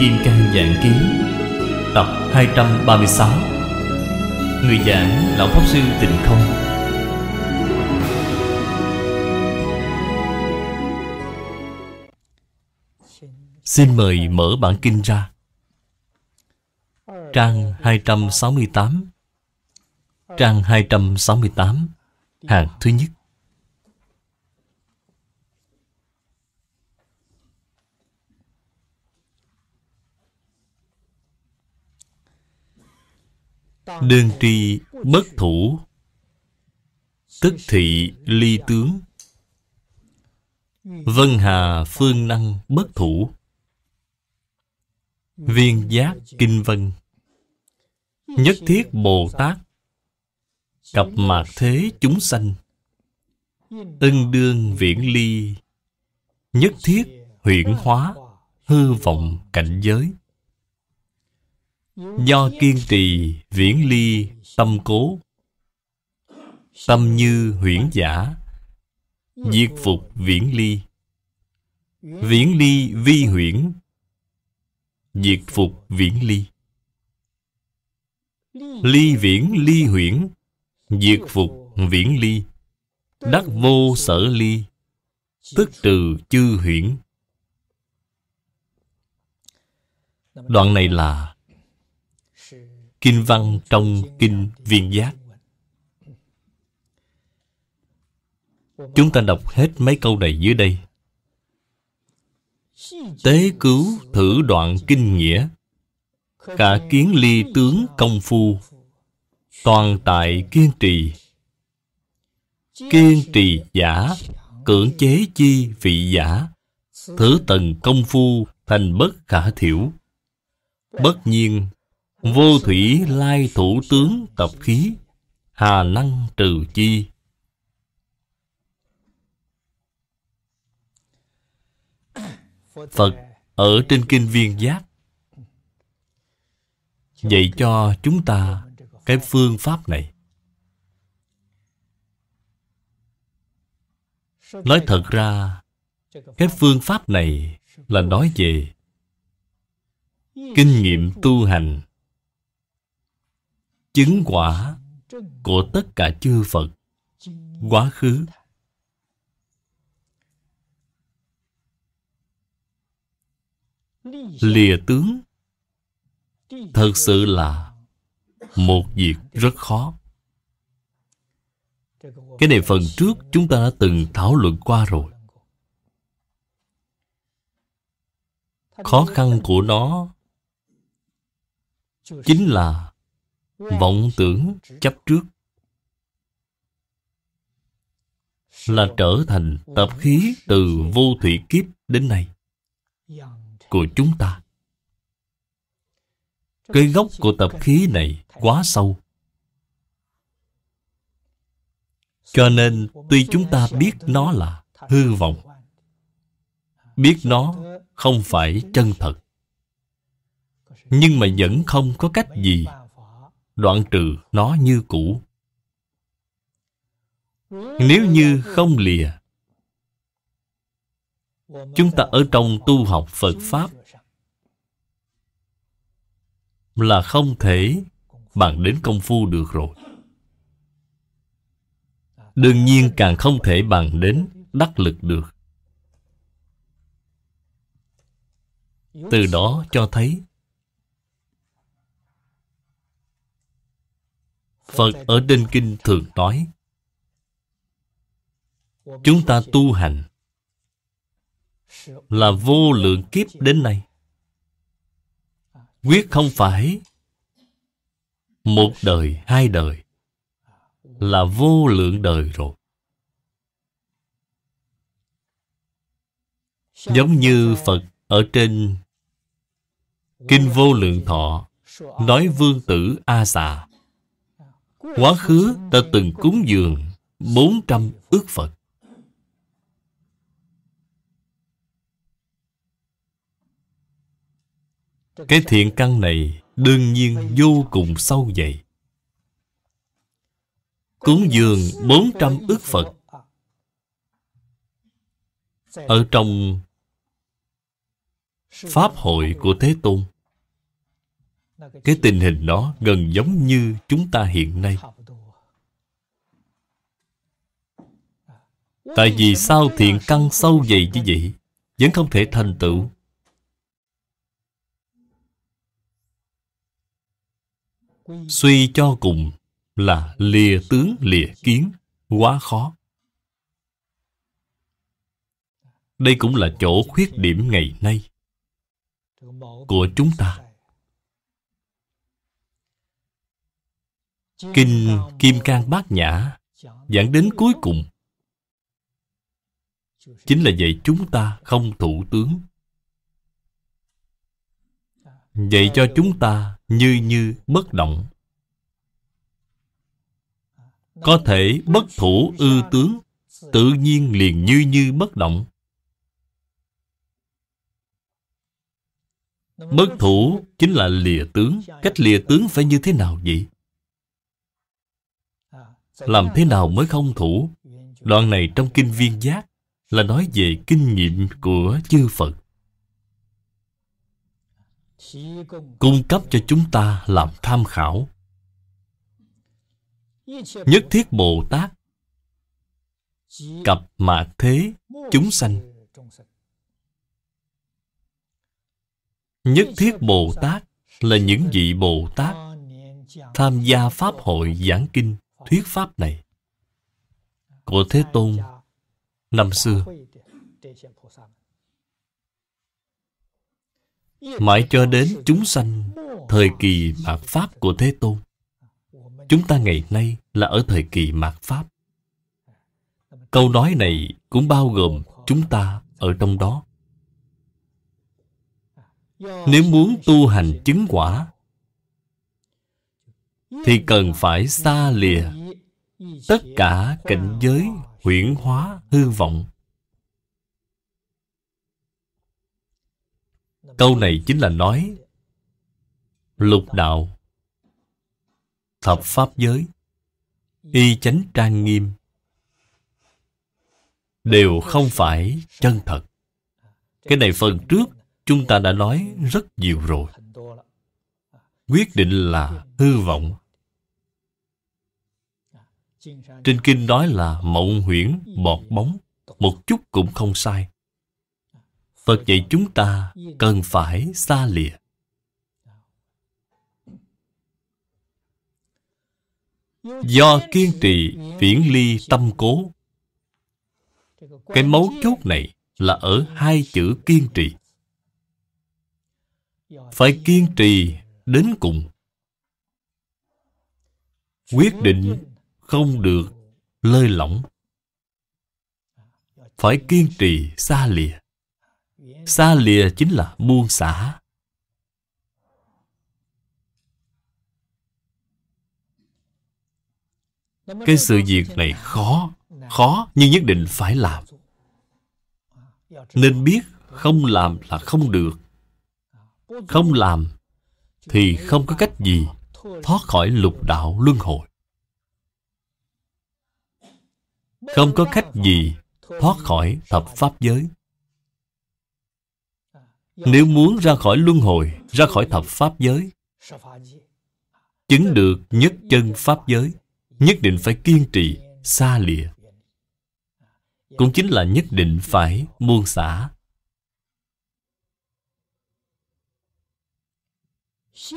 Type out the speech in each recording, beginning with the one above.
Kim Cang Dạng Ký Tập 236 Người giảng Lão Pháp Sư Tịnh Không Xin mời mở bản kinh ra Trang 268 Trang 268 Hàng thứ nhất Đơn tri bất thủ Tức thị ly tướng Vân hà phương năng bất thủ Viên giác kinh vân Nhất thiết Bồ Tát cặp mạc thế chúng sanh Ân đương viễn ly Nhất thiết huyễn hóa Hư vọng cảnh giới do kiên trì viễn ly tâm cố Tâm như huyễn giả Diệt phục viễn ly Viễn ly vi huyễn Diệt phục viễn ly Ly viễn ly huyễn Diệt phục viễn ly Đắc vô sở ly Tức trừ chư huyễn Đoạn này là kinh văn trong kinh viên giác chúng ta đọc hết mấy câu này dưới đây tế cứu thử đoạn kinh nghĩa cả kiến ly tướng công phu toàn tại kiên trì kiên trì giả cưỡng chế chi vị giả thử tần công phu thành bất khả thiểu bất nhiên Vô thủy lai thủ tướng tập khí Hà năng trừ chi Phật ở trên kinh viên giác Dạy cho chúng ta cái phương pháp này Nói thật ra Cái phương pháp này là nói về Kinh nghiệm tu hành chứng quả của tất cả chư Phật quá khứ lìa tướng thật sự là một việc rất khó cái này phần trước chúng ta đã từng thảo luận qua rồi khó khăn của nó chính là vọng tưởng chấp trước là trở thành tập khí từ vô thủy kiếp đến nay của chúng ta cây gốc của tập khí này quá sâu cho nên tuy chúng ta biết nó là hư vọng biết nó không phải chân thật nhưng mà vẫn không có cách gì đoạn trừ nó như cũ. Nếu như không lìa, chúng ta ở trong tu học Phật Pháp là không thể bằng đến công phu được rồi. Đương nhiên càng không thể bằng đến đắc lực được. Từ đó cho thấy Phật ở trên kinh thường nói Chúng ta tu hành Là vô lượng kiếp đến nay Quyết không phải Một đời, hai đời Là vô lượng đời rồi Giống như Phật ở trên Kinh Vô Lượng Thọ Nói vương tử A Xà Quá khứ ta từng cúng dường 400 ước Phật Cái thiện căn này đương nhiên vô cùng sâu dày Cúng dường 400 ước Phật Ở trong Pháp hội của Thế Tôn cái tình hình đó gần giống như chúng ta hiện nay tại vì sao thiện căn sâu dày như vậy vẫn không thể thành tựu suy cho cùng là lìa tướng lìa kiến quá khó đây cũng là chỗ khuyết điểm ngày nay của chúng ta Kinh Kim Cang Bát Nhã Giảng đến cuối cùng Chính là vậy chúng ta không thủ tướng Vậy cho chúng ta như như bất động Có thể bất thủ ư tướng Tự nhiên liền như như bất động Bất thủ chính là lìa tướng Cách lìa tướng phải như thế nào vậy? Làm thế nào mới không thủ? Đoạn này trong Kinh Viên Giác là nói về kinh nghiệm của chư Phật. Cung cấp cho chúng ta làm tham khảo. Nhất thiết Bồ Tát Cặp mạc thế chúng sanh Nhất thiết Bồ Tát là những vị Bồ Tát tham gia Pháp hội giảng kinh thuyết pháp này của Thế Tôn năm xưa. Mãi cho đến chúng sanh thời kỳ mạt Pháp của Thế Tôn. Chúng ta ngày nay là ở thời kỳ mạt Pháp. Câu nói này cũng bao gồm chúng ta ở trong đó. Nếu muốn tu hành chứng quả thì cần phải xa lìa tất cả cảnh giới huyễn hóa hư vọng câu này chính là nói lục đạo thập pháp giới y chánh trang nghiêm đều không phải chân thật cái này phần trước chúng ta đã nói rất nhiều rồi quyết định là hư vọng trên kinh nói là mộng huyễn bọt bóng một chút cũng không sai phật dạy chúng ta cần phải xa lìa do kiên trì viễn ly tâm cố cái mấu chốt này là ở hai chữ kiên trì phải kiên trì đến cùng quyết định không được lơi lỏng phải kiên trì xa lìa xa lìa chính là buông xả cái sự việc này khó khó nhưng nhất định phải làm nên biết không làm là không được không làm thì không có cách gì thoát khỏi lục đạo luân hồi không có cách gì thoát khỏi thập pháp giới nếu muốn ra khỏi luân hồi ra khỏi thập pháp giới chứng được nhất chân pháp giới nhất định phải kiên trì xa lìa cũng chính là nhất định phải buông xả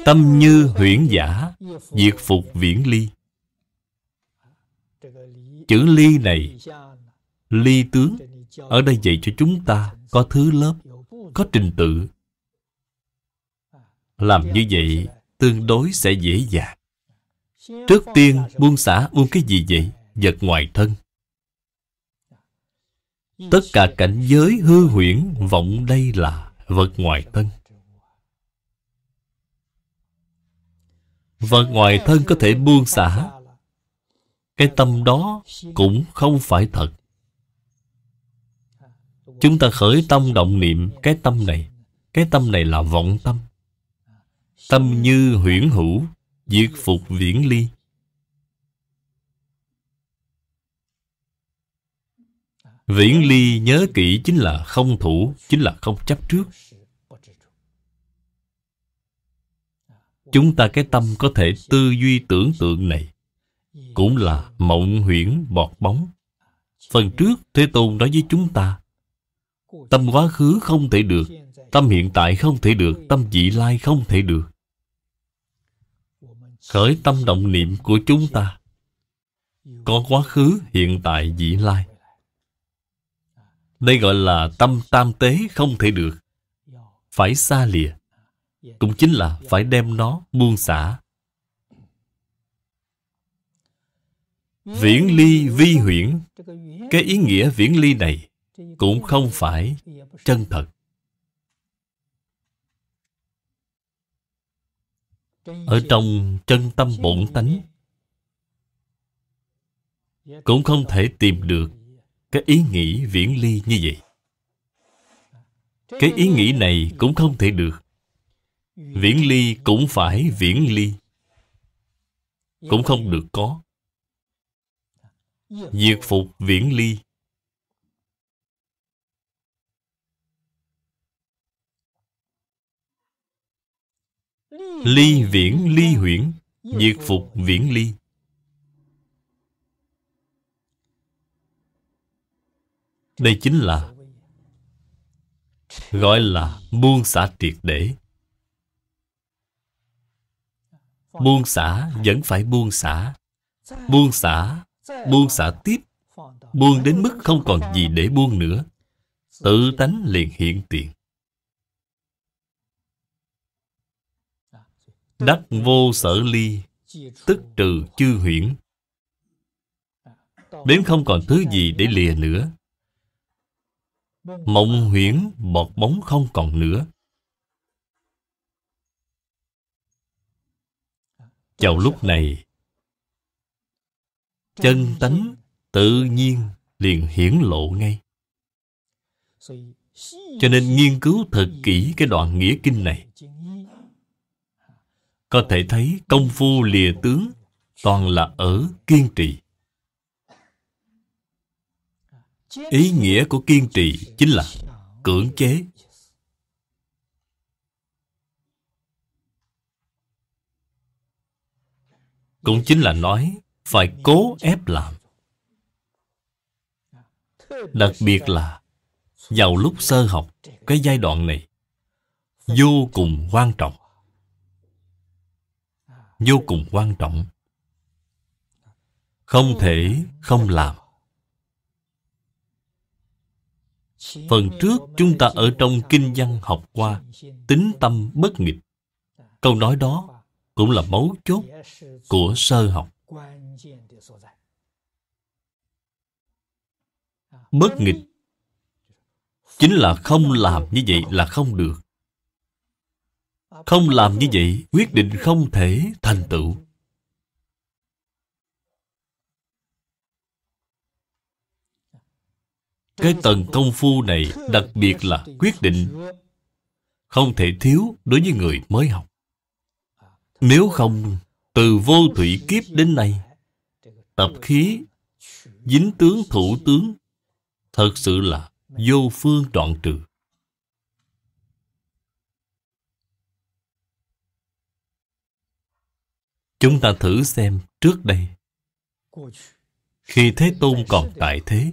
Tâm như huyễn giả Diệt phục viễn ly Chữ ly này Ly tướng Ở đây dạy cho chúng ta Có thứ lớp Có trình tự Làm như vậy Tương đối sẽ dễ dàng Trước tiên buông xả buông cái gì vậy Vật ngoài thân Tất cả cảnh giới hư huyễn Vọng đây là vật ngoài thân và ngoài thân có thể buông xả Cái tâm đó cũng không phải thật Chúng ta khởi tâm động niệm cái tâm này Cái tâm này là vọng tâm Tâm như huyễn hữu Diệt phục viễn ly Viễn ly nhớ kỹ chính là không thủ Chính là không chấp trước chúng ta cái tâm có thể tư duy tưởng tượng này cũng là mộng huyễn bọt bóng phần trước thế tôn nói với chúng ta tâm quá khứ không thể được tâm hiện tại không thể được tâm vị lai không thể được khởi tâm động niệm của chúng ta có quá khứ hiện tại vị lai đây gọi là tâm tam tế không thể được phải xa lìa cũng chính là phải đem nó buông xả viễn ly vi huyễn cái ý nghĩa viễn ly này cũng không phải chân thật ở trong chân tâm bổn tánh cũng không thể tìm được cái ý nghĩ viễn ly như vậy cái ý nghĩ này cũng không thể được Viễn ly cũng phải viễn ly Cũng không được có Diệt phục viễn ly Ly viễn ly huyễn Diệt phục viễn ly Đây chính là Gọi là buông xả triệt để Buông xả vẫn phải buông xả Buông xả Buông xả tiếp Buông đến mức không còn gì để buông nữa Tự tánh liền hiện tiền Đắc vô sở ly Tức trừ chư huyễn Đến không còn thứ gì để lìa nữa Mộng huyễn bọt bóng không còn nữa vào lúc này chân tánh tự nhiên liền hiển lộ ngay cho nên nghiên cứu thật kỹ cái đoạn nghĩa kinh này có thể thấy công phu lìa tướng toàn là ở kiên trì ý nghĩa của kiên trì chính là cưỡng chế Cũng chính là nói Phải cố ép làm Đặc biệt là Vào lúc sơ học Cái giai đoạn này Vô cùng quan trọng Vô cùng quan trọng Không thể không làm Phần trước chúng ta ở trong kinh văn học qua Tính tâm bất nghịch Câu nói đó cũng là mấu chốt của sơ học. Bất nghịch chính là không làm như vậy là không được. Không làm như vậy quyết định không thể thành tựu. Cái tầng công phu này đặc biệt là quyết định không thể thiếu đối với người mới học. Nếu không Từ vô thủy kiếp đến nay Tập khí Dính tướng thủ tướng Thật sự là vô phương đoạn trừ Chúng ta thử xem trước đây Khi Thế Tôn còn tại thế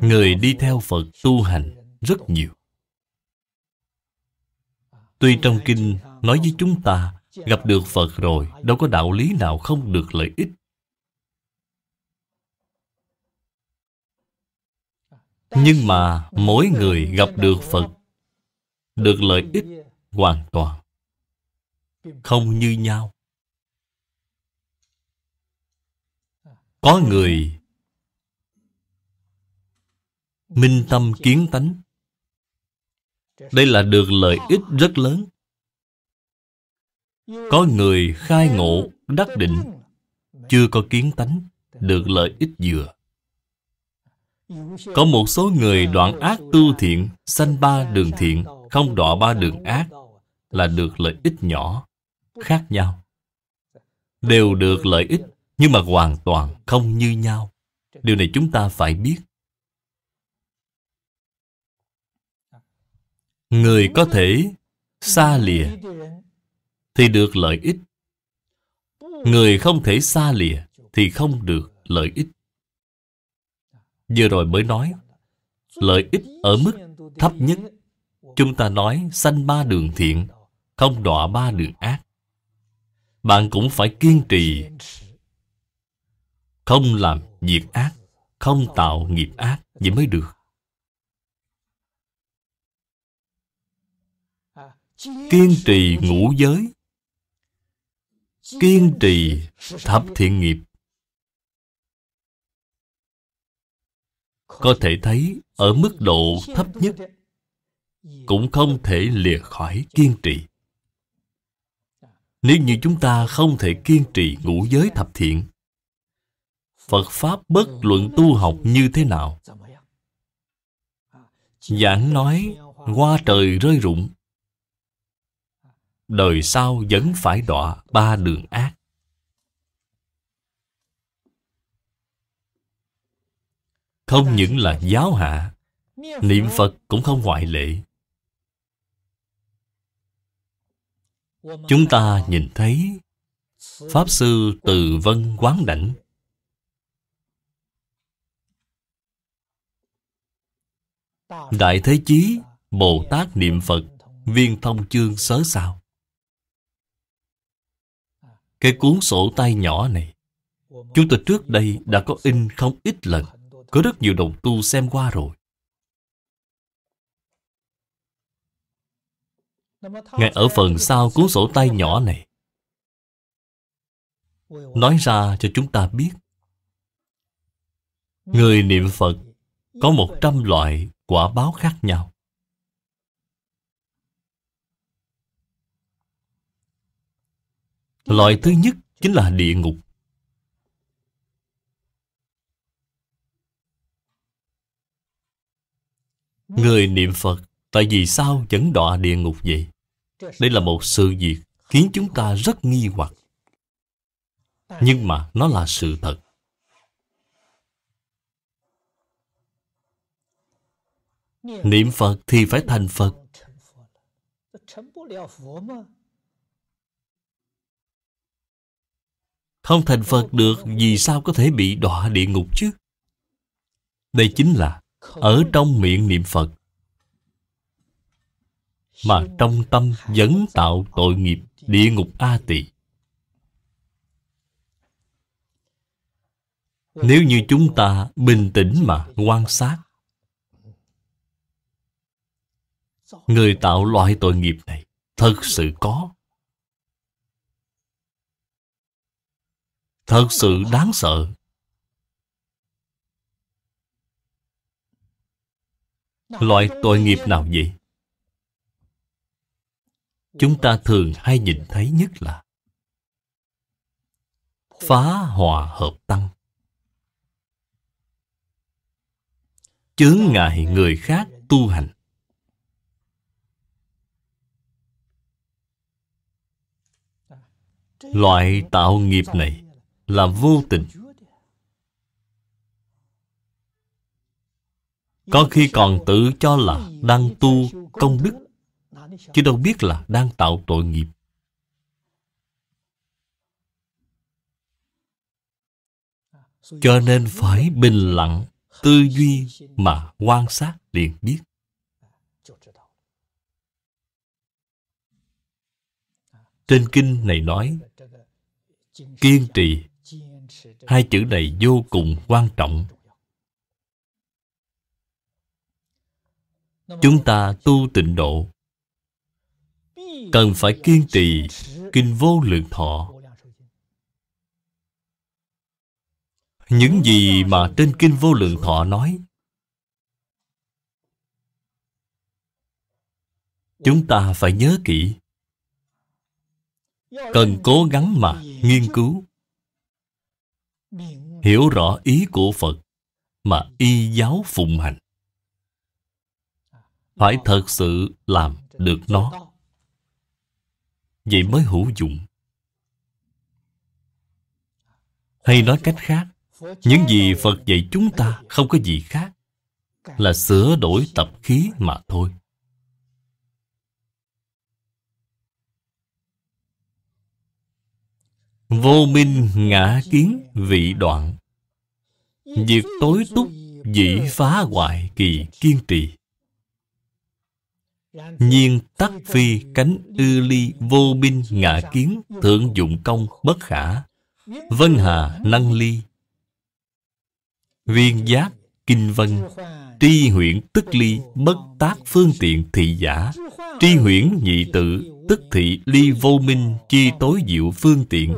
Người đi theo Phật tu hành rất nhiều Tuy trong kinh nói với chúng ta Gặp được Phật rồi Đâu có đạo lý nào không được lợi ích Nhưng mà mỗi người gặp được Phật Được lợi ích hoàn toàn Không như nhau Có người Minh tâm kiến tánh đây là được lợi ích rất lớn. Có người khai ngộ, đắc định, chưa có kiến tánh, được lợi ích vừa. Có một số người đoạn ác tu thiện, sanh ba đường thiện, không đọa ba đường ác, là được lợi ích nhỏ, khác nhau. Đều được lợi ích, nhưng mà hoàn toàn không như nhau. Điều này chúng ta phải biết. người có thể xa lìa thì được lợi ích người không thể xa lìa thì không được lợi ích vừa rồi mới nói lợi ích ở mức thấp nhất chúng ta nói sanh ba đường thiện không đọa ba đường ác bạn cũng phải kiên trì không làm việc ác không tạo nghiệp ác vậy mới được kiên trì ngũ giới kiên trì thập thiện nghiệp có thể thấy ở mức độ thấp nhất cũng không thể lìa khỏi kiên trì nếu như chúng ta không thể kiên trì ngũ giới thập thiện phật pháp bất luận tu học như thế nào giảng nói hoa trời rơi rụng đời sau vẫn phải đọa ba đường ác. Không những là giáo hạ, niệm Phật cũng không ngoại lệ. Chúng ta nhìn thấy Pháp Sư Từ Vân Quán Đảnh Đại Thế Chí Bồ Tát Niệm Phật Viên Thông Chương Sớ Sao cái cuốn sổ tay nhỏ này Chúng tôi trước đây đã có in không ít lần Có rất nhiều đồng tu xem qua rồi Ngay ở phần sau cuốn sổ tay nhỏ này Nói ra cho chúng ta biết Người niệm Phật có một trăm loại quả báo khác nhau Loại thứ nhất chính là địa ngục. Người niệm Phật Tại vì sao vẫn đọa địa ngục vậy? Đây là một sự việc Khiến chúng ta rất nghi hoặc Nhưng mà nó là sự thật Niệm Phật thì phải thành Phật Không thành Phật được Vì sao có thể bị đọa địa ngục chứ Đây chính là Ở trong miệng niệm Phật Mà trong tâm vẫn tạo tội nghiệp Địa ngục A tỳ Nếu như chúng ta bình tĩnh mà quan sát Người tạo loại tội nghiệp này Thật sự có Thật sự đáng sợ Loại tội nghiệp nào vậy? Chúng ta thường hay nhìn thấy nhất là Phá hòa hợp tăng Chướng ngại người khác tu hành Loại tạo nghiệp này là vô tình có khi còn tự cho là đang tu công đức chứ đâu biết là đang tạo tội nghiệp cho nên phải bình lặng tư duy mà quan sát liền biết trên kinh này nói kiên trì hai chữ này vô cùng quan trọng chúng ta tu tịnh độ cần phải kiên trì kinh vô lượng thọ những gì mà trên kinh vô lượng thọ nói chúng ta phải nhớ kỹ cần cố gắng mà nghiên cứu hiểu rõ ý của phật mà y giáo phụng hành phải thật sự làm được nó vậy mới hữu dụng hay nói cách khác những gì phật dạy chúng ta không có gì khác là sửa đổi tập khí mà thôi Vô minh ngã kiến vị đoạn Việc tối túc dĩ phá hoại kỳ kiên trì Nhiên tắc phi cánh ư ly vô minh ngã kiến Thượng dụng công bất khả Vân hà năng ly Viên giác kinh vân Tri huyện tức ly bất tác phương tiện thị giả Tri huyễn nhị tự tức thị ly vô minh Chi tối diệu phương tiện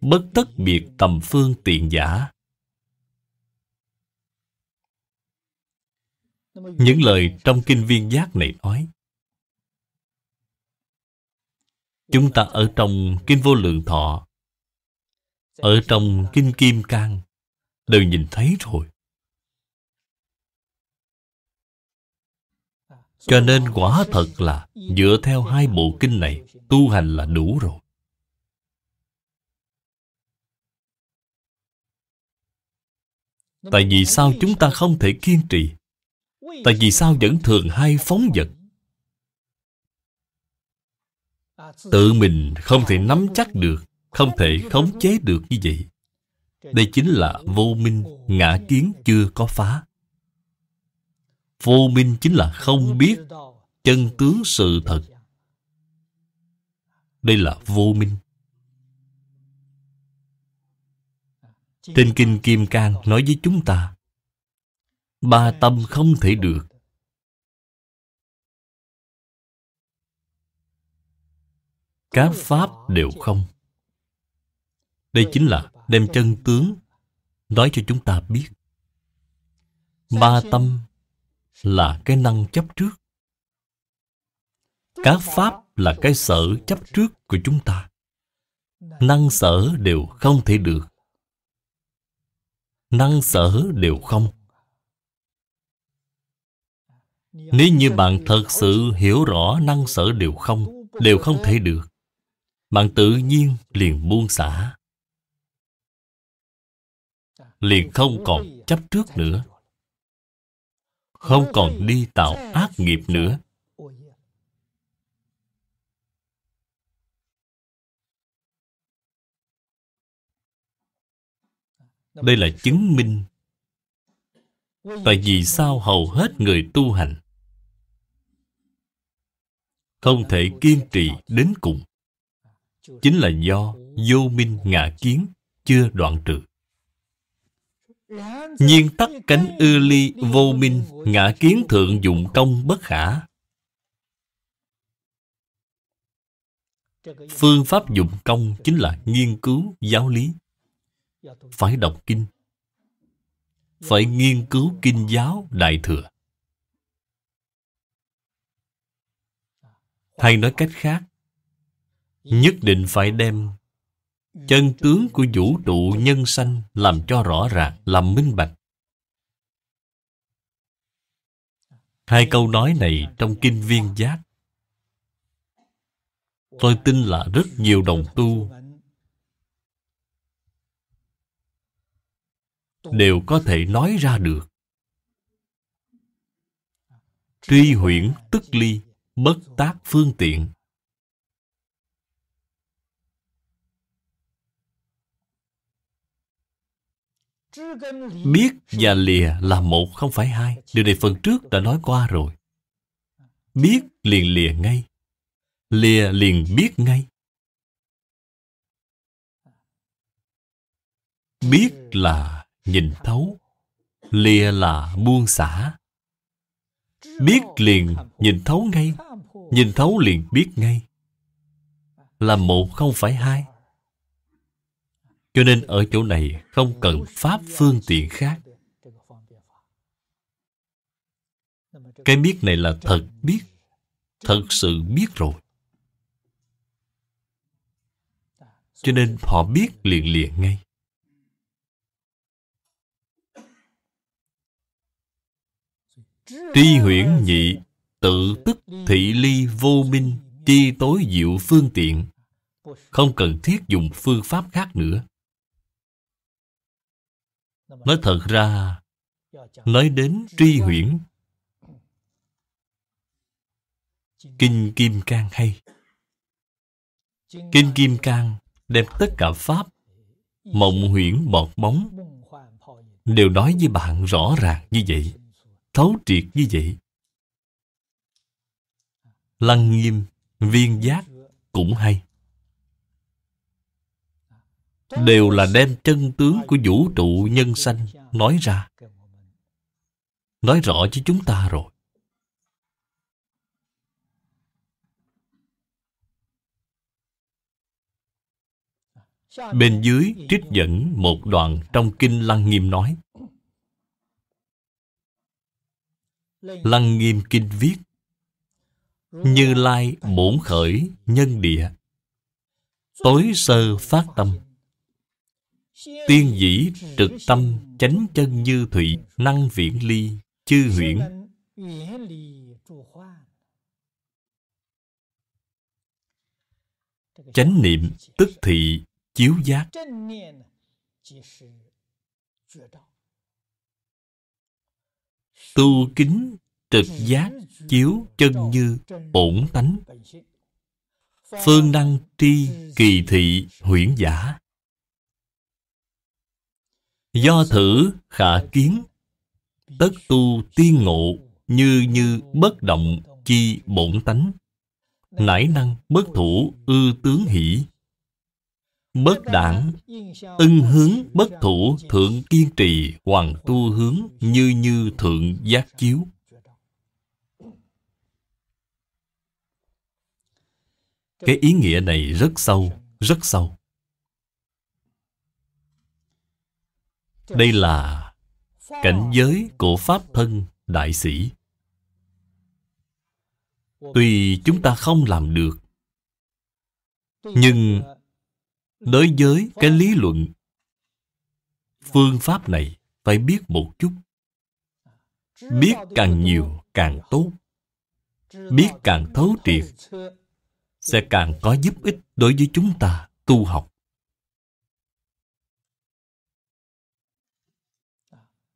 bất tất biệt tầm phương tiện giả. Những lời trong kinh viên giác này nói Chúng ta ở trong Kinh Vô Lượng Thọ Ở trong Kinh Kim Cang Đều nhìn thấy rồi Cho nên quả thật là Dựa theo hai bộ kinh này Tu hành là đủ rồi Tại vì sao chúng ta không thể kiên trì? Tại vì sao vẫn thường hay phóng vật? Tự mình không thể nắm chắc được, không thể khống chế được như vậy. Đây chính là vô minh, ngã kiến chưa có phá. Vô minh chính là không biết chân tướng sự thật. Đây là vô minh. Trên Kinh Kim Cang nói với chúng ta Ba tâm không thể được Các Pháp đều không Đây chính là đem chân tướng Nói cho chúng ta biết Ba tâm là cái năng chấp trước Các Pháp là cái sở chấp trước của chúng ta Năng sở đều không thể được năng sở đều không nếu như bạn thật sự hiểu rõ năng sở đều không đều không thể được bạn tự nhiên liền buông xả liền không còn chấp trước nữa không còn đi tạo ác nghiệp nữa đây là chứng minh tại vì sao hầu hết người tu hành không thể kiên trì đến cùng chính là do vô minh ngạ kiến chưa đoạn trừ nhiên tắc cánh ư ly vô minh ngã kiến thượng dụng công bất khả phương pháp dụng công chính là nghiên cứu giáo lý phải đọc kinh phải nghiên cứu kinh giáo đại thừa hay nói cách khác nhất định phải đem chân tướng của vũ trụ nhân sanh làm cho rõ ràng làm minh bạch hai câu nói này trong kinh viên giác tôi tin là rất nhiều đồng tu đều có thể nói ra được truy huyễn tức ly bất tác phương tiện biết và lìa là một không phải hai điều này phần trước đã nói qua rồi biết liền lìa ngay lìa liền biết ngay biết là nhìn thấu lìa là buông xả biết liền nhìn thấu ngay nhìn thấu liền biết ngay là một không phải hai cho nên ở chỗ này không cần pháp phương tiện khác cái biết này là thật biết thật sự biết rồi cho nên họ biết liền liền ngay Tri huyễn nhị Tự tức ừ. thị ly vô minh Chi tối diệu phương tiện Không cần thiết dùng phương pháp khác nữa Nói thật ra Nói đến tri huyễn Kinh Kim Cang hay Kinh Kim Cang đem tất cả Pháp Mộng huyễn bọt bóng Đều nói với bạn rõ ràng như vậy thấu triệt như vậy. Lăng nghiêm, viên giác cũng hay. Đều là đem chân tướng của vũ trụ nhân sanh nói ra. Nói rõ cho chúng ta rồi. Bên dưới trích dẫn một đoạn trong Kinh Lăng Nghiêm nói Lăng Nghiêm Kinh viết Như Lai bổn khởi nhân địa Tối sơ phát tâm Tiên dĩ trực tâm chánh chân như thủy Năng viễn ly chư huyễn Chánh niệm tức thị chiếu giác tu kính trực giác chiếu chân như bổn tánh phương năng tri kỳ thị huyễn giả do thử khả kiến tất tu tiên ngộ như như bất động chi bổn tánh nải năng bất thủ ư tướng hỷ bất đảng ưng hướng bất thủ thượng kiên trì hoàng tu hướng như như thượng giác chiếu cái ý nghĩa này rất sâu rất sâu đây là cảnh giới của pháp thân đại sĩ tuy chúng ta không làm được nhưng đối với cái lý luận phương pháp này phải biết một chút biết càng nhiều càng tốt biết càng thấu triệt sẽ càng có giúp ích đối với chúng ta tu học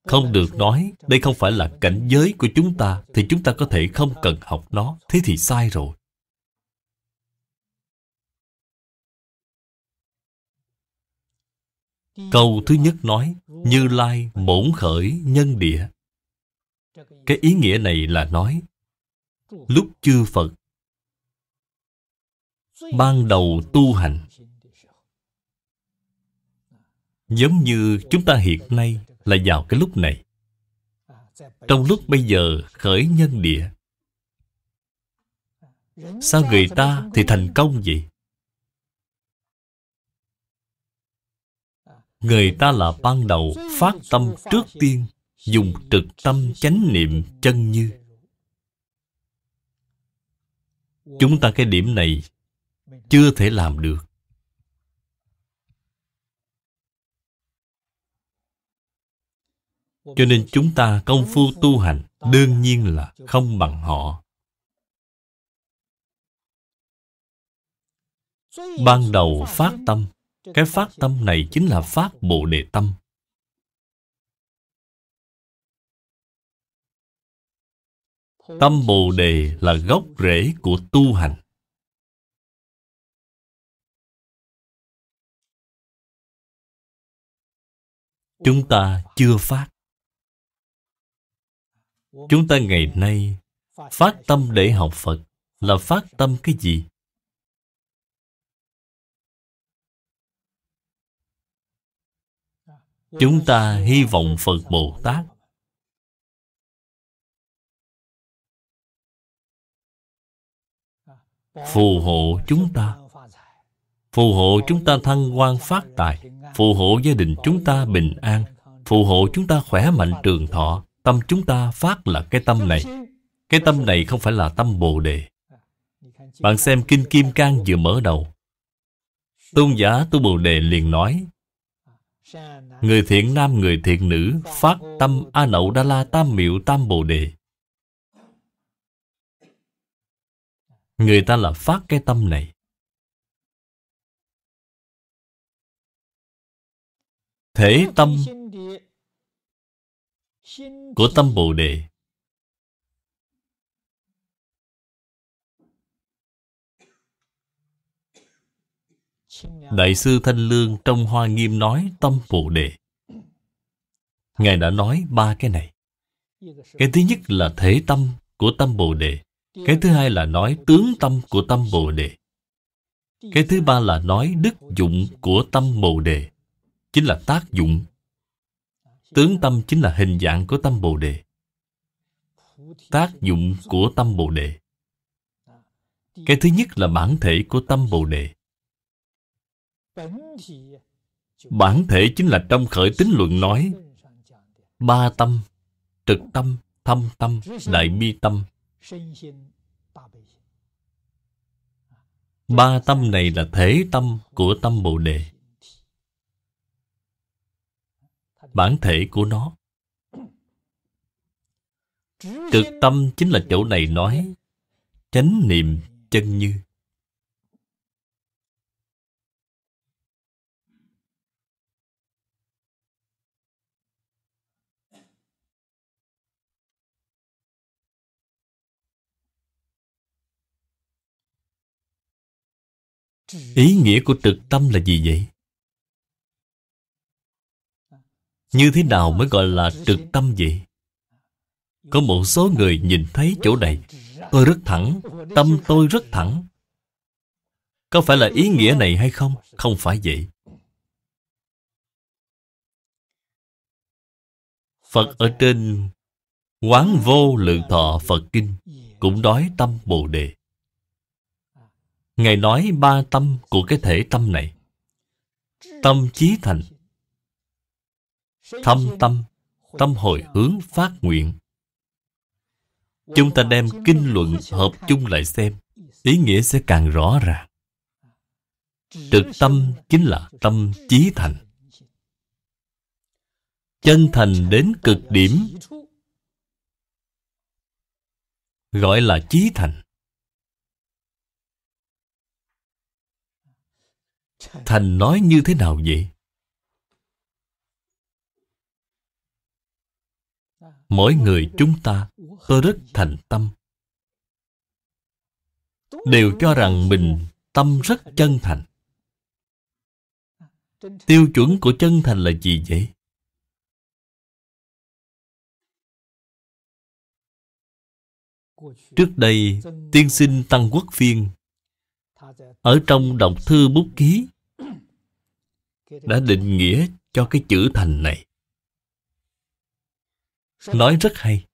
không được nói đây không phải là cảnh giới của chúng ta thì chúng ta có thể không cần học nó thế thì sai rồi Câu thứ nhất nói Như Lai bổn khởi nhân địa Cái ý nghĩa này là nói Lúc chư Phật Ban đầu tu hành Giống như chúng ta hiện nay Là vào cái lúc này Trong lúc bây giờ khởi nhân địa Sao người ta thì thành công vậy? Người ta là ban đầu phát tâm trước tiên Dùng trực tâm chánh niệm chân như Chúng ta cái điểm này Chưa thể làm được Cho nên chúng ta công phu tu hành Đương nhiên là không bằng họ Ban đầu phát tâm cái phát tâm này chính là phát Bồ Đề Tâm. Tâm Bồ Đề là gốc rễ của tu hành. Chúng ta chưa phát. Chúng ta ngày nay phát tâm để học Phật là phát tâm cái gì? Chúng ta hy vọng Phật Bồ Tát Phù hộ chúng ta Phù hộ chúng ta thăng quan phát tài Phù hộ gia đình chúng ta bình an Phù hộ chúng ta khỏe mạnh trường thọ Tâm chúng ta phát là cái tâm này Cái tâm này không phải là tâm Bồ Đề Bạn xem Kinh Kim Cang vừa mở đầu Tôn giả Tu Bồ Đề liền nói người thiện nam, người thiện nữ, phát tâm A Nậu Đa La Tam Miệu Tam Bồ Đề. Người ta là phát cái tâm này. Thể tâm của tâm Bồ Đề Đại sư Thanh Lương trong Hoa Nghiêm nói tâm bồ đề. Ngài đã nói ba cái này. Cái thứ nhất là thể tâm của tâm Bồ Đề. Cái thứ hai là nói tướng tâm của tâm Bồ Đề. Cái thứ ba là nói đức dụng của tâm Bồ Đề. Chính là tác dụng. Tướng tâm chính là hình dạng của tâm Bồ Đề. Tác dụng của tâm Bồ Đề. Cái thứ nhất là bản thể của tâm Bồ Đề. Bản thể chính là trong khởi tính luận nói Ba tâm, trực tâm, thâm tâm, đại bi tâm Ba tâm này là thể tâm của tâm Bồ Đề Bản thể của nó Trực tâm chính là chỗ này nói Chánh niệm chân như ý nghĩa của trực tâm là gì vậy như thế nào mới gọi là trực tâm vậy có một số người nhìn thấy chỗ này tôi rất thẳng tâm tôi rất thẳng có phải là ý nghĩa này hay không không phải vậy phật ở trên quán vô lượng thọ phật kinh cũng đói tâm bồ đề Ngài nói ba tâm của cái thể tâm này. Tâm chí thành, thâm tâm, tâm hồi hướng phát nguyện. Chúng ta đem kinh luận hợp chung lại xem, ý nghĩa sẽ càng rõ ràng. Trực tâm chính là tâm chí thành. Chân thành đến cực điểm gọi là chí thành Thành nói như thế nào vậy? Mỗi người chúng ta Tôi rất thành tâm Đều cho rằng mình Tâm rất chân thành Tiêu chuẩn của chân thành là gì vậy? Trước đây, tiên sinh Tăng Quốc Phiên ở trong đọc thư bút ký đã định nghĩa cho cái chữ thành này nói rất hay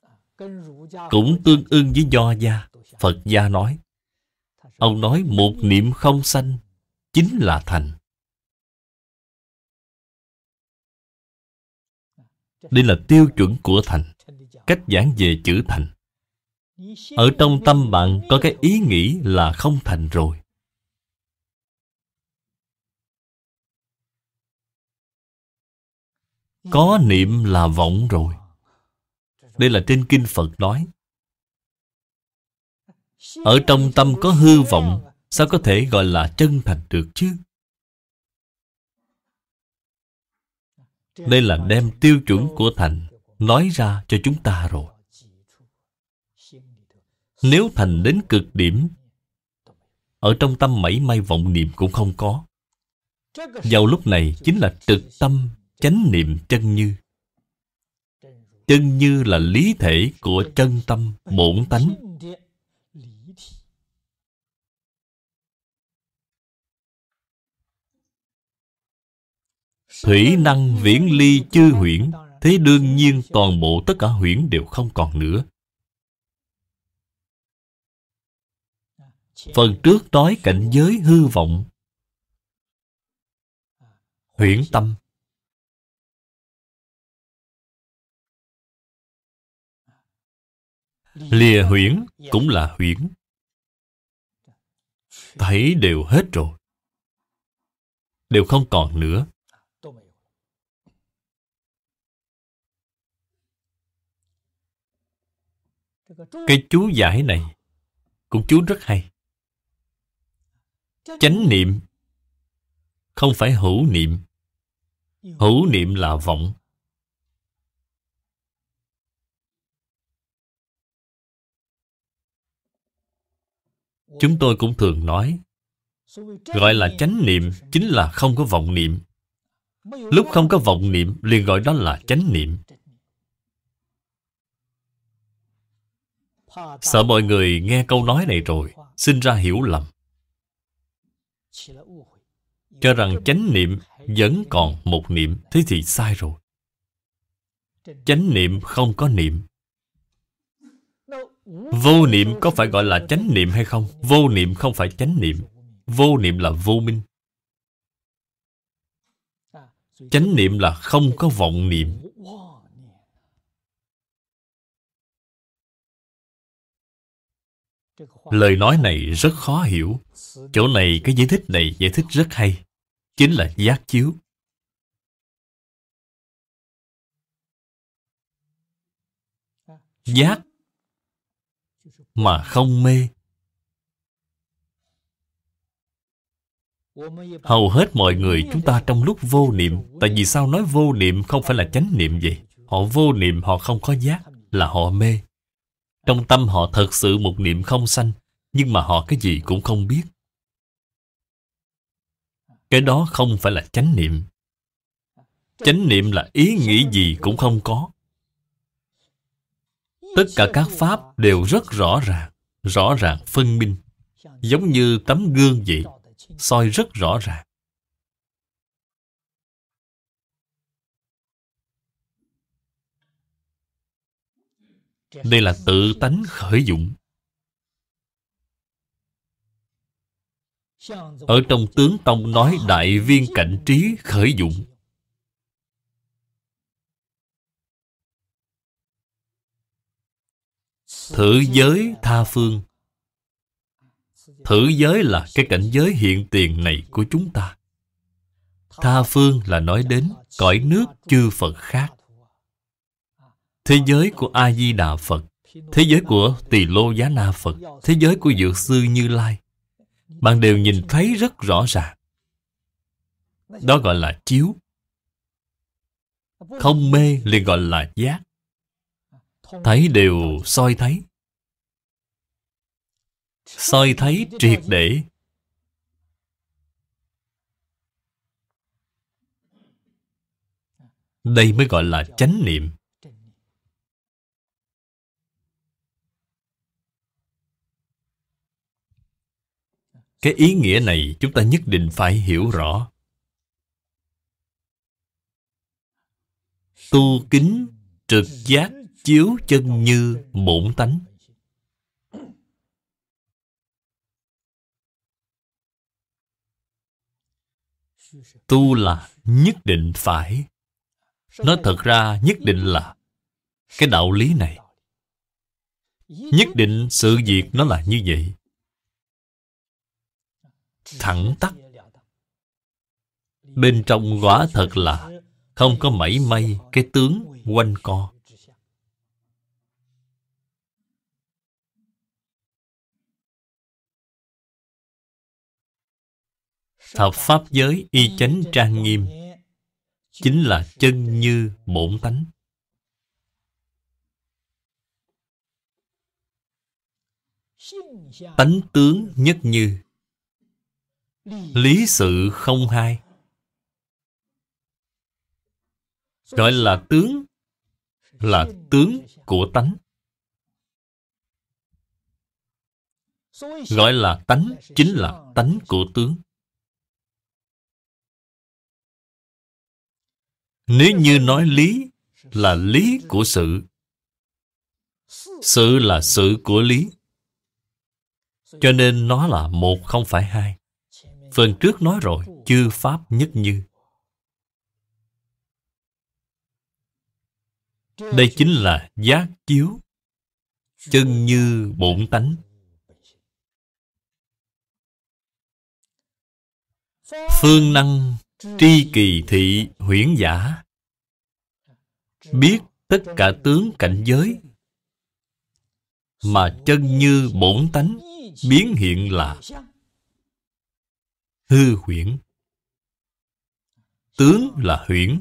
à, cũng tương ưng với do gia phật gia nói ông nói một niệm không sanh chính là thành à, đây là tiêu chuẩn của thành cách giảng về chữ thành ở trong tâm bạn có cái ý nghĩ là không thành rồi Có niệm là vọng rồi Đây là trên Kinh Phật nói Ở trong tâm có hư vọng Sao có thể gọi là chân thành được chứ Đây là đem tiêu chuẩn của thành Nói ra cho chúng ta rồi Nếu thành đến cực điểm Ở trong tâm mảy may vọng niệm cũng không có vào lúc này chính là trực tâm chánh niệm chân như chân như là lý thể của chân tâm bổn tánh thủy năng viễn ly chư huyễn thế đương nhiên toàn bộ tất cả huyễn đều không còn nữa phần trước nói cảnh giới hư vọng huyễn tâm Lìa huyễn cũng là huyễn. Thấy đều hết rồi. Đều không còn nữa. Cái chú giải này cũng chú rất hay. Chánh niệm không phải hữu niệm. Hữu niệm là vọng. chúng tôi cũng thường nói gọi là chánh niệm chính là không có vọng niệm lúc không có vọng niệm liền gọi đó là chánh niệm sợ mọi người nghe câu nói này rồi sinh ra hiểu lầm cho rằng chánh niệm vẫn còn một niệm thế thì sai rồi chánh niệm không có niệm Vô niệm có phải gọi là chánh niệm hay không? Vô niệm không phải chánh niệm Vô niệm là vô minh Chánh niệm là không có vọng niệm Lời nói này rất khó hiểu Chỗ này cái giải thích này giải thích rất hay Chính là giác chiếu Giác mà không mê. Hầu hết mọi người chúng ta trong lúc vô niệm Tại vì sao nói vô niệm không phải là chánh niệm vậy Họ vô niệm họ không có giác Là họ mê Trong tâm họ thật sự một niệm không sanh Nhưng mà họ cái gì cũng không biết Cái đó không phải là chánh niệm Chánh niệm là ý nghĩ gì cũng không có Tất cả các pháp đều rất rõ ràng, rõ ràng phân minh, giống như tấm gương vậy, soi rất rõ ràng. Đây là tự tánh khởi dụng. Ở trong tướng tông nói đại viên cảnh trí khởi dụng Thử giới tha phương Thử giới là cái cảnh giới hiện tiền này của chúng ta Tha phương là nói đến cõi nước chư Phật khác Thế giới của A-di-đà Phật Thế giới của Tỳ Lô Giá Na Phật Thế giới của Dược Sư Như Lai Bạn đều nhìn thấy rất rõ ràng Đó gọi là chiếu Không mê liền gọi là giác thấy đều soi thấy soi thấy triệt để đây mới gọi là chánh niệm cái ý nghĩa này chúng ta nhất định phải hiểu rõ tu kính trực giác chiếu chân như bổn tánh tu là nhất định phải nói thật ra nhất định là cái đạo lý này nhất định sự việc nó là như vậy thẳng tắc bên trong quả thật là không có mảy may cái tướng quanh co Thập Pháp giới y chánh trang nghiêm Chính là chân như bổn tánh Tánh tướng nhất như Lý sự không hai Gọi là tướng Là tướng của tánh Gọi là tánh Chính là tánh của tướng Nếu như nói lý là lý của sự Sự là sự của lý Cho nên nó là một không phải hai Phần trước nói rồi Chư Pháp nhất như Đây chính là giác chiếu Chân như bổn tánh Phương năng tri kỳ thị huyễn giả biết tất cả tướng cảnh giới mà chân như bổn tánh biến hiện là hư huyễn tướng là huyễn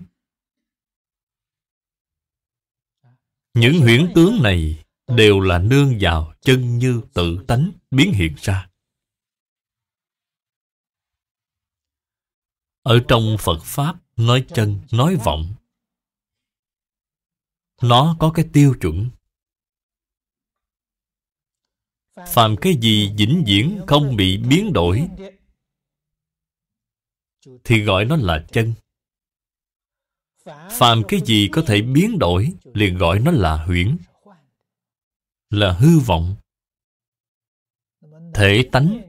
những huyễn tướng này đều là nương vào chân như tự tánh biến hiện ra Ở trong Phật Pháp nói chân, nói vọng Nó có cái tiêu chuẩn Phàm cái gì vĩnh viễn không bị biến đổi Thì gọi nó là chân Phàm cái gì có thể biến đổi Liền gọi nó là huyễn Là hư vọng Thể tánh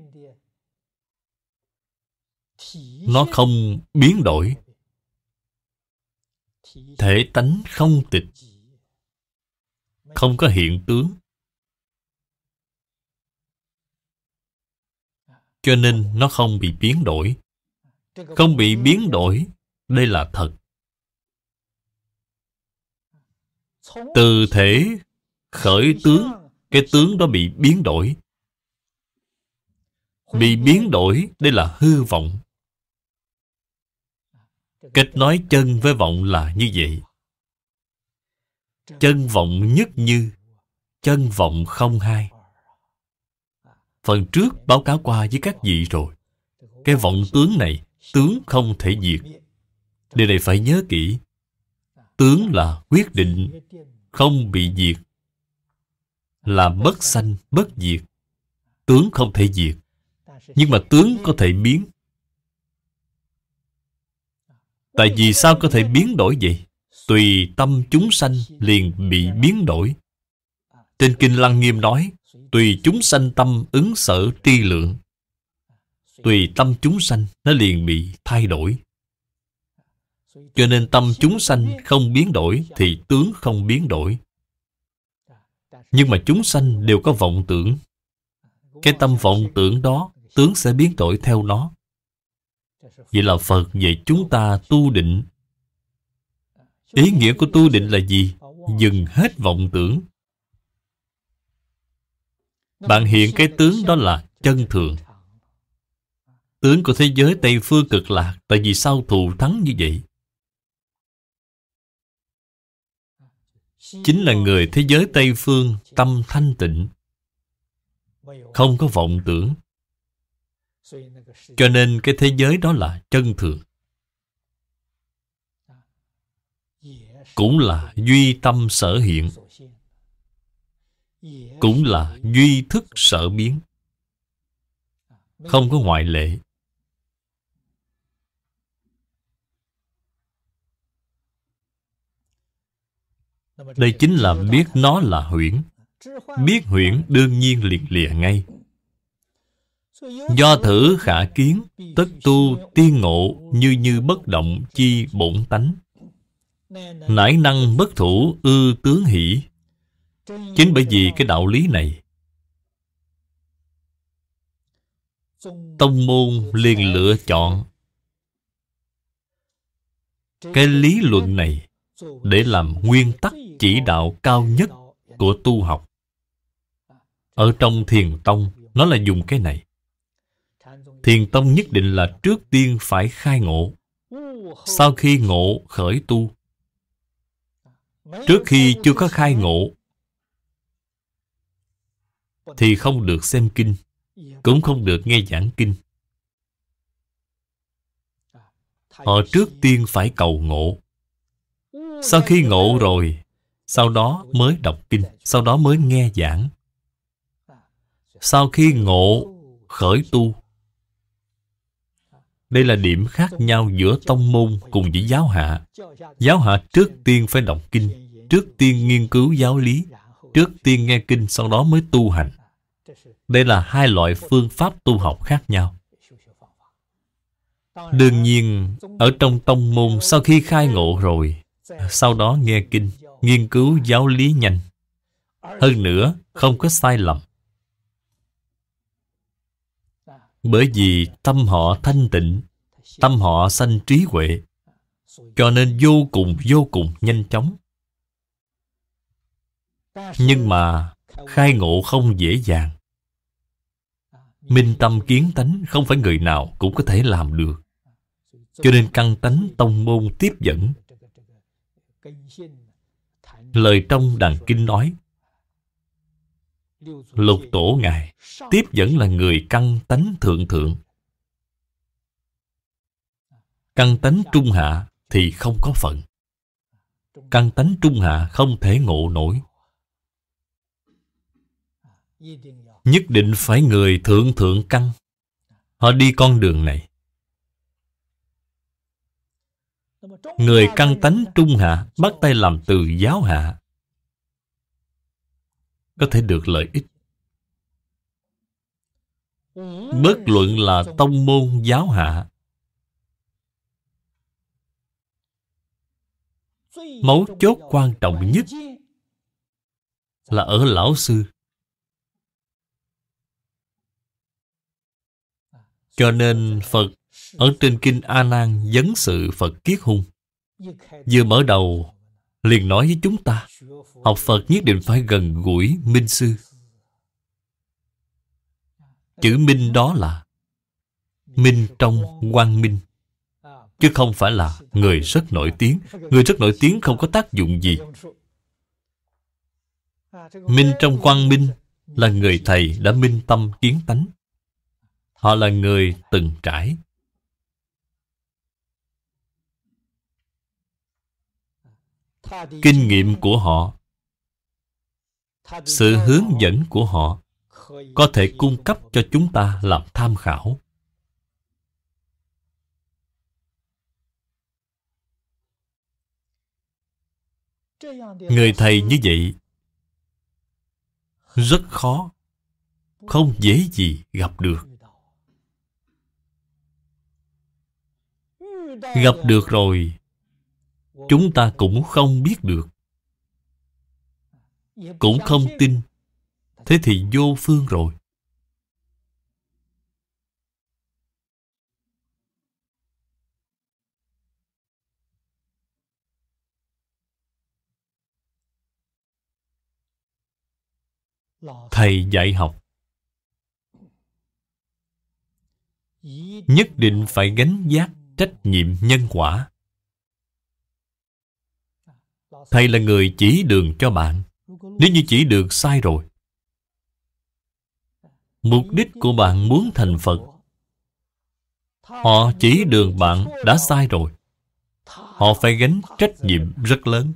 nó không biến đổi thể tánh không tịch không có hiện tướng cho nên nó không bị biến đổi không bị biến đổi đây là thật từ thể khởi tướng cái tướng đó bị biến đổi bị biến đổi đây là hư vọng Cách nói chân với vọng là như vậy. Chân vọng nhất như, chân vọng không hai. Phần trước báo cáo qua với các vị rồi. Cái vọng tướng này, tướng không thể diệt. Điều này phải nhớ kỹ. Tướng là quyết định không bị diệt. Là bất sanh, bất diệt. Tướng không thể diệt. Nhưng mà tướng có thể biến Tại vì sao có thể biến đổi vậy? Tùy tâm chúng sanh liền bị biến đổi. Trên Kinh Lăng Nghiêm nói, tùy chúng sanh tâm ứng sở tri lượng. Tùy tâm chúng sanh, nó liền bị thay đổi. Cho nên tâm chúng sanh không biến đổi thì tướng không biến đổi. Nhưng mà chúng sanh đều có vọng tưởng. Cái tâm vọng tưởng đó, tướng sẽ biến đổi theo nó. Vậy là Phật dạy chúng ta tu định Ý nghĩa của tu định là gì? Dừng hết vọng tưởng Bạn hiện cái tướng đó là chân thường Tướng của thế giới Tây Phương cực lạc Tại vì sao thù thắng như vậy? Chính là người thế giới Tây Phương tâm thanh tịnh Không có vọng tưởng cho nên cái thế giới đó là chân thường cũng là duy tâm sở hiện cũng là duy thức sở biến không có ngoại lệ đây chính là biết nó là huyễn biết huyễn đương nhiên liệt lìa ngay Do thử khả kiến Tất tu tiên ngộ Như như bất động chi bổn tánh Nãi năng bất thủ ư tướng hỷ Chính bởi vì cái đạo lý này Tông môn liền lựa chọn Cái lý luận này Để làm nguyên tắc chỉ đạo cao nhất của tu học Ở trong thiền tông Nó là dùng cái này thiền tông nhất định là trước tiên phải khai ngộ. Sau khi ngộ khởi tu, trước khi chưa có khai ngộ, thì không được xem kinh, cũng không được nghe giảng kinh. Họ trước tiên phải cầu ngộ. Sau khi ngộ rồi, sau đó mới đọc kinh, sau đó mới nghe giảng. Sau khi ngộ, khởi tu, đây là điểm khác nhau giữa tông môn cùng với giáo hạ. Giáo hạ trước tiên phải đọc kinh, trước tiên nghiên cứu giáo lý, trước tiên nghe kinh sau đó mới tu hành. Đây là hai loại phương pháp tu học khác nhau. Đương nhiên, ở trong tông môn sau khi khai ngộ rồi, sau đó nghe kinh, nghiên cứu giáo lý nhanh. Hơn nữa, không có sai lầm. bởi vì tâm họ thanh tịnh tâm họ sanh trí huệ cho nên vô cùng vô cùng nhanh chóng nhưng mà khai ngộ không dễ dàng minh tâm kiến tánh không phải người nào cũng có thể làm được cho nên căn tánh tông môn tiếp dẫn lời trong đàn kinh nói lục tổ ngài tiếp vẫn là người căn tánh thượng thượng căn tánh trung hạ thì không có phận căn tánh trung hạ không thể ngộ nổi nhất định phải người thượng thượng căn họ đi con đường này người căn tánh trung hạ bắt tay làm từ giáo hạ có thể được lợi ích. Bất luận là tông môn giáo hạ Mấu chốt quan trọng nhất Là ở lão sư Cho nên Phật Ở trên Kinh A Nan dấn sự Phật Kiết Hung Vừa mở đầu liền nói với chúng ta học Phật nhất định phải gần gũi Minh Sư. Chữ Minh đó là Minh trong quang minh Chứ không phải là người rất nổi tiếng Người rất nổi tiếng không có tác dụng gì Minh trong quang minh Là người thầy đã minh tâm kiến tánh Họ là người từng trải kinh nghiệm của họ sự hướng dẫn của họ có thể cung cấp cho chúng ta làm tham khảo người thầy như vậy rất khó không dễ gì gặp được gặp được rồi chúng ta cũng không biết được cũng không tin thế thì vô phương rồi thầy dạy học nhất định phải gánh giác trách nhiệm nhân quả Thầy là người chỉ đường cho bạn Nếu như chỉ được sai rồi Mục đích của bạn muốn thành Phật Họ chỉ đường bạn đã sai rồi Họ phải gánh trách nhiệm rất lớn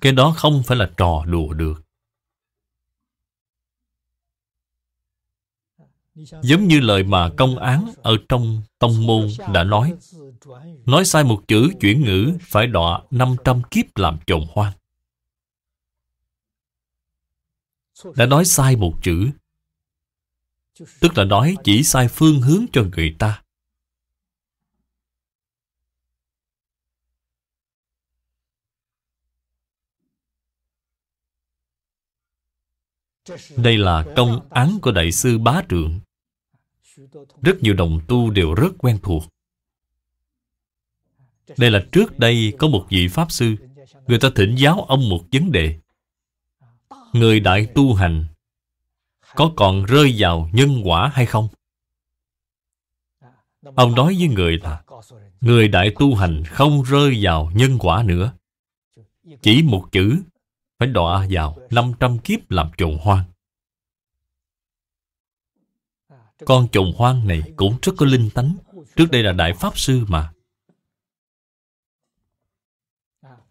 Cái đó không phải là trò đùa được Giống như lời mà công án ở trong tông môn đã nói Nói sai một chữ chuyển ngữ phải đọa 500 kiếp làm trộm hoang Đã nói sai một chữ Tức là nói chỉ sai phương hướng cho người ta Đây là công án của Đại sư Bá Trượng. Rất nhiều đồng tu đều rất quen thuộc. Đây là trước đây có một vị Pháp Sư, người ta thỉnh giáo ông một vấn đề. Người đại tu hành có còn rơi vào nhân quả hay không? Ông nói với người là Người đại tu hành không rơi vào nhân quả nữa Chỉ một chữ phải đọa vào 500 kiếp làm trùng hoang. Con trùng hoang này cũng rất có linh tánh. Trước đây là Đại Pháp Sư mà.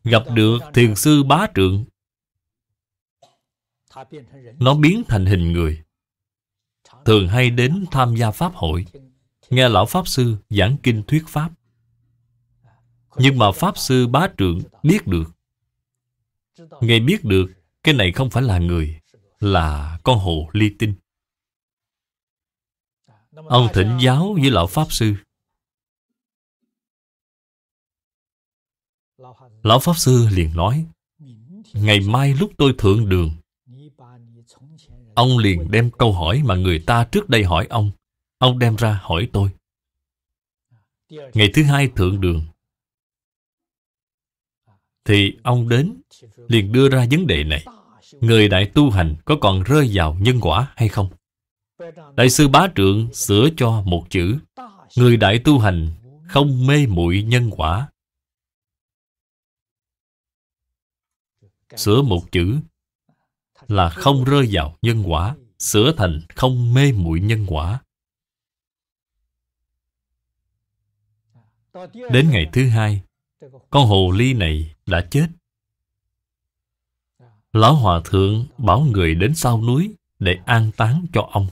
Gặp được Thiền Sư Bá Trượng Nó biến thành hình người Thường hay đến tham gia Pháp hội Nghe Lão Pháp Sư giảng kinh thuyết Pháp Nhưng mà Pháp Sư Bá Trượng biết được Ngài biết được cái này không phải là người, là con hồ ly tinh. Ông thỉnh giáo với lão Pháp Sư. Lão Pháp Sư liền nói, Ngày mai lúc tôi thượng đường, ông liền đem câu hỏi mà người ta trước đây hỏi ông, ông đem ra hỏi tôi. Ngày thứ hai thượng đường, thì ông đến liền đưa ra vấn đề này người đại tu hành có còn rơi vào nhân quả hay không đại sư bá trượng sửa cho một chữ người đại tu hành không mê muội nhân quả sửa một chữ là không rơi vào nhân quả sửa thành không mê muội nhân quả đến ngày thứ hai con hồ ly này đã chết. Lão Hòa Thượng bảo người đến sau núi để an táng cho ông,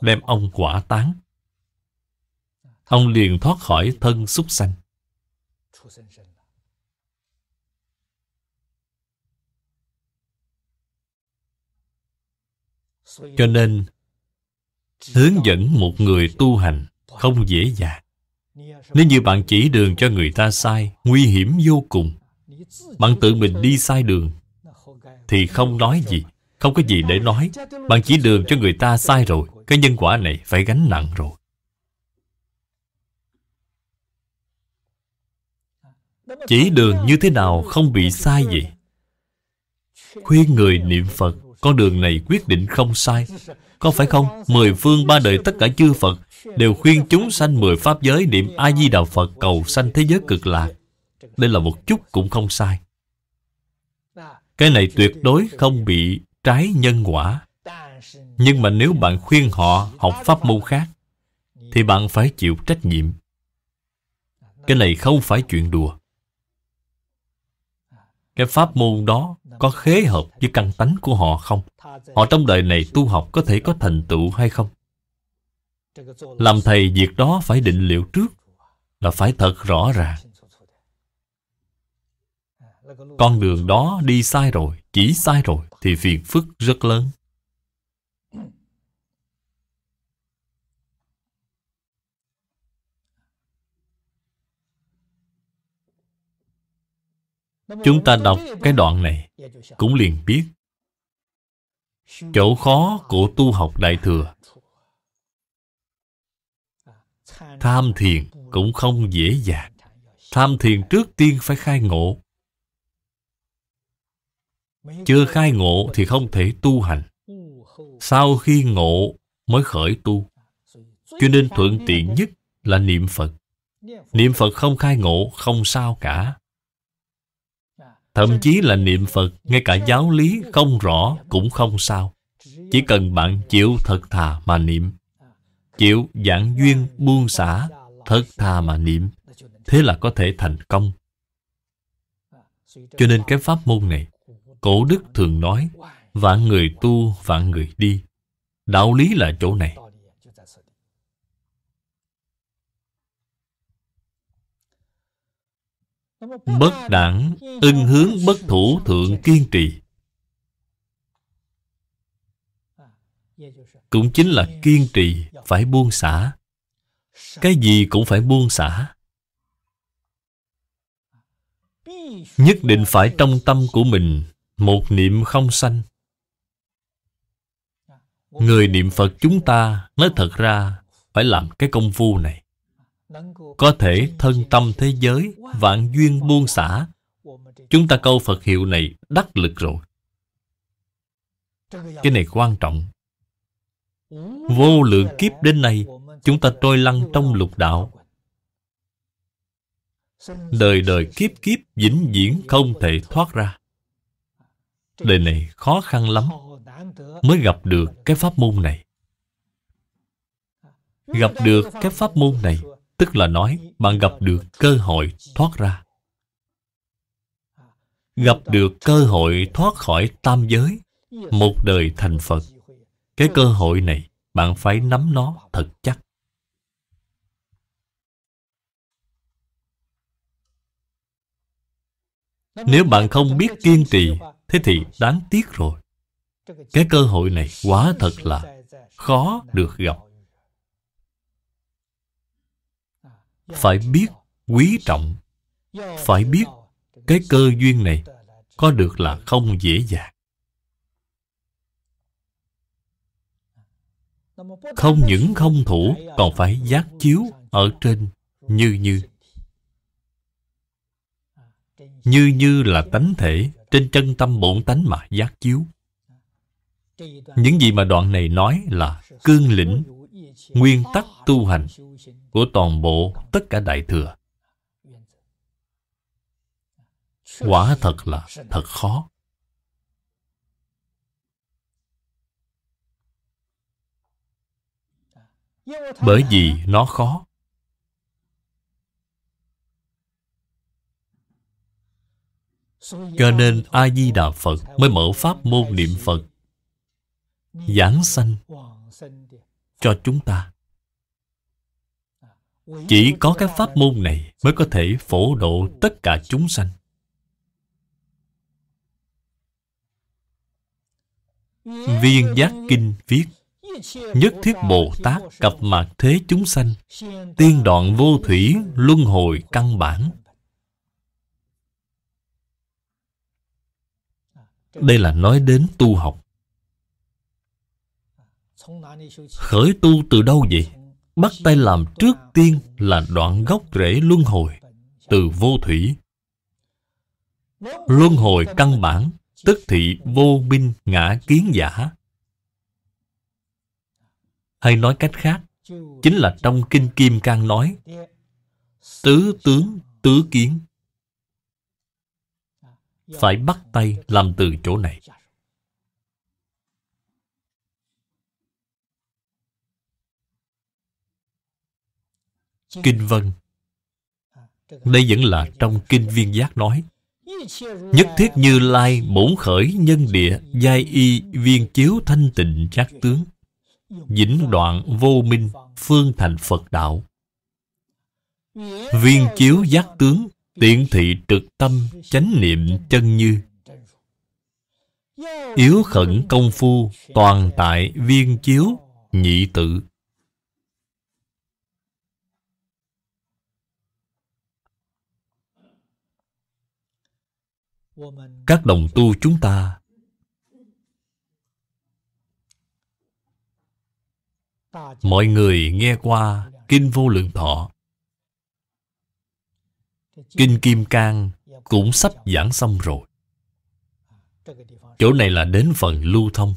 đem ông quả táng. Ông liền thoát khỏi thân súc sanh. Cho nên, hướng dẫn một người tu hành không dễ dàng. Nếu như bạn chỉ đường cho người ta sai Nguy hiểm vô cùng Bạn tự mình đi sai đường Thì không nói gì Không có gì để nói Bạn chỉ đường cho người ta sai rồi Cái nhân quả này phải gánh nặng rồi Chỉ đường như thế nào không bị sai vậy Khuyên người niệm Phật Con đường này quyết định không sai Có phải không? Mười phương ba đời tất cả chư Phật đều khuyên chúng sanh mười pháp giới niệm a di đà phật cầu sanh thế giới cực lạc đây là một chút cũng không sai cái này tuyệt đối không bị trái nhân quả nhưng mà nếu bạn khuyên họ học pháp môn khác thì bạn phải chịu trách nhiệm cái này không phải chuyện đùa cái pháp môn đó có khế hợp với căn tánh của họ không họ trong đời này tu học có thể có thành tựu hay không làm thầy việc đó phải định liệu trước Là phải thật rõ ràng Con đường đó đi sai rồi Chỉ sai rồi Thì phiền phức rất lớn Chúng ta đọc cái đoạn này Cũng liền biết Chỗ khó của tu học Đại Thừa Tham thiền cũng không dễ dàng. Tham thiền trước tiên phải khai ngộ. Chưa khai ngộ thì không thể tu hành. Sau khi ngộ mới khởi tu. Cho nên thuận tiện nhất là niệm Phật. Niệm Phật không khai ngộ không sao cả. Thậm chí là niệm Phật, ngay cả giáo lý không rõ cũng không sao. Chỉ cần bạn chịu thật thà mà niệm chịu giảng duyên buông xả thất tha mà niệm thế là có thể thành công cho nên cái pháp môn này cổ đức thường nói vạn người tu vạn người đi đạo lý là chỗ này bất đẳng ưng hướng bất thủ thượng kiên trì cũng chính là kiên trì phải buông xả cái gì cũng phải buông xả nhất định phải trong tâm của mình một niệm không sanh người niệm phật chúng ta nói thật ra phải làm cái công phu này có thể thân tâm thế giới vạn duyên buông xả chúng ta câu phật hiệu này đắc lực rồi cái này quan trọng Vô lượng kiếp đến nay Chúng ta trôi lăn trong lục đạo Đời đời kiếp kiếp vĩnh viễn không thể thoát ra Đời này khó khăn lắm Mới gặp được cái pháp môn này Gặp được cái pháp môn này Tức là nói bạn gặp được cơ hội thoát ra Gặp được cơ hội thoát khỏi tam giới Một đời thành Phật cái ừ. cơ hội này bạn phải nắm nó thật chắc nếu bạn không biết kiên trì thế thì đáng tiếc rồi cái cơ hội này quá thật là khó được gặp phải biết quý trọng phải biết cái cơ duyên này có được là không dễ dàng Không những không thủ Còn phải giác chiếu Ở trên như như Như như là tánh thể Trên chân tâm bổn tánh mà giác chiếu Những gì mà đoạn này nói là Cương lĩnh Nguyên tắc tu hành Của toàn bộ tất cả Đại Thừa Quả thật là thật khó bởi vì nó khó cho nên a di đà phật mới mở pháp môn niệm phật giảng sanh cho chúng ta chỉ có các pháp môn này mới có thể phổ độ tất cả chúng sanh viên giác kinh viết Nhất thiết Bồ Tát cập mạc thế chúng sanh Tiên đoạn vô thủy luân hồi căn bản Đây là nói đến tu học Khởi tu từ đâu vậy? Bắt tay làm trước tiên là đoạn gốc rễ luân hồi Từ vô thủy Luân hồi căn bản Tức thị vô minh ngã kiến giả hay nói cách khác, chính là trong Kinh Kim Cang nói, tứ tướng, tứ kiến. Phải bắt tay làm từ chỗ này. Kinh Vân Đây vẫn là trong Kinh Viên Giác nói Nhất thiết như lai bổn khởi nhân địa Giai y viên chiếu thanh tịnh giác tướng Dĩnh đoạn vô minh Phương thành Phật đạo Viên chiếu giác tướng Tiện thị trực tâm Chánh niệm chân như Yếu khẩn công phu Toàn tại viên chiếu Nhị tự Các đồng tu chúng ta mọi người nghe qua kinh vô lượng thọ kinh kim cang cũng sắp giảng xong rồi chỗ này là đến phần lưu thông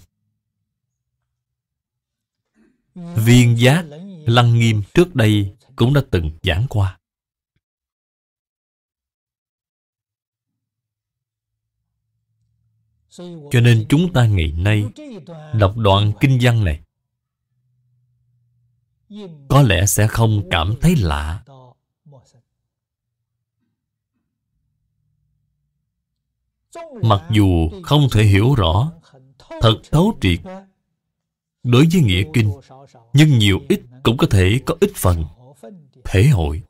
viên giác lăng nghiêm trước đây cũng đã từng giảng qua cho nên chúng ta ngày nay đọc đoạn kinh văn này có lẽ sẽ không cảm thấy lạ mặc dù không thể hiểu rõ thật thấu triệt đối với nghĩa kinh nhưng nhiều ít cũng có thể có ít phần thể hội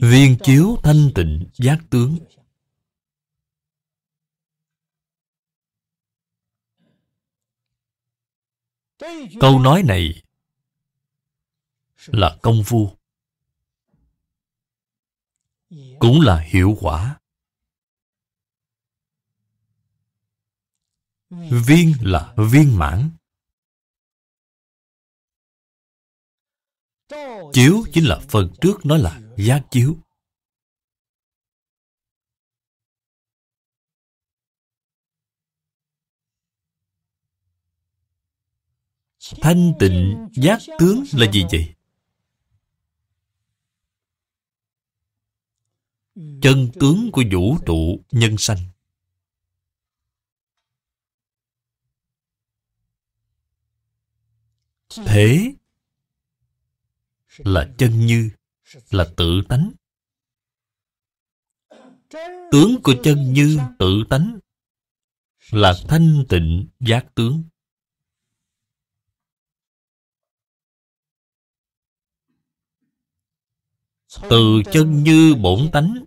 viên chiếu thanh tịnh giác tướng câu nói này là công phu cũng là hiệu quả viên là viên mãn Chiếu chính là phần trước nói là giác chiếu. Thanh tịnh giác tướng là gì vậy? Chân tướng của vũ trụ nhân sanh Thế là chân như, là tự tánh. Tướng của chân như tự tánh là thanh tịnh giác tướng. Từ chân như bổn tánh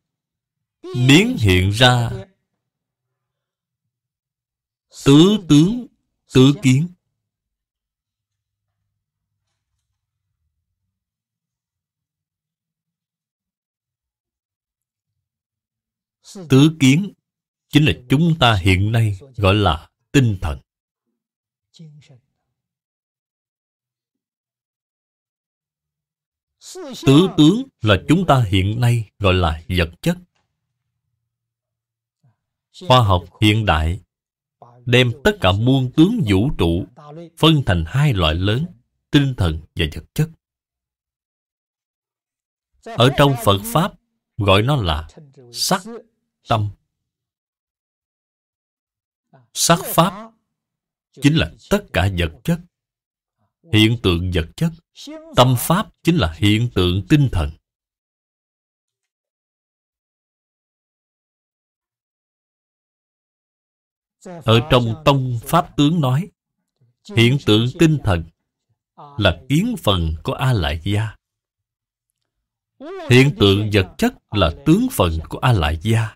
biến hiện ra tứ tướng, tứ kiến. Tứ kiến chính là chúng ta hiện nay gọi là tinh thần. Tứ tướng là chúng ta hiện nay gọi là vật chất. Khoa học hiện đại đem tất cả muôn tướng vũ trụ phân thành hai loại lớn, tinh thần và vật chất. Ở trong Phật Pháp gọi nó là sắc tâm sắc pháp chính là tất cả vật chất hiện tượng vật chất tâm pháp chính là hiện tượng tinh thần ở trong tông pháp tướng nói hiện tượng tinh thần là kiến phần của a lại gia hiện tượng vật chất là tướng phần của a lại gia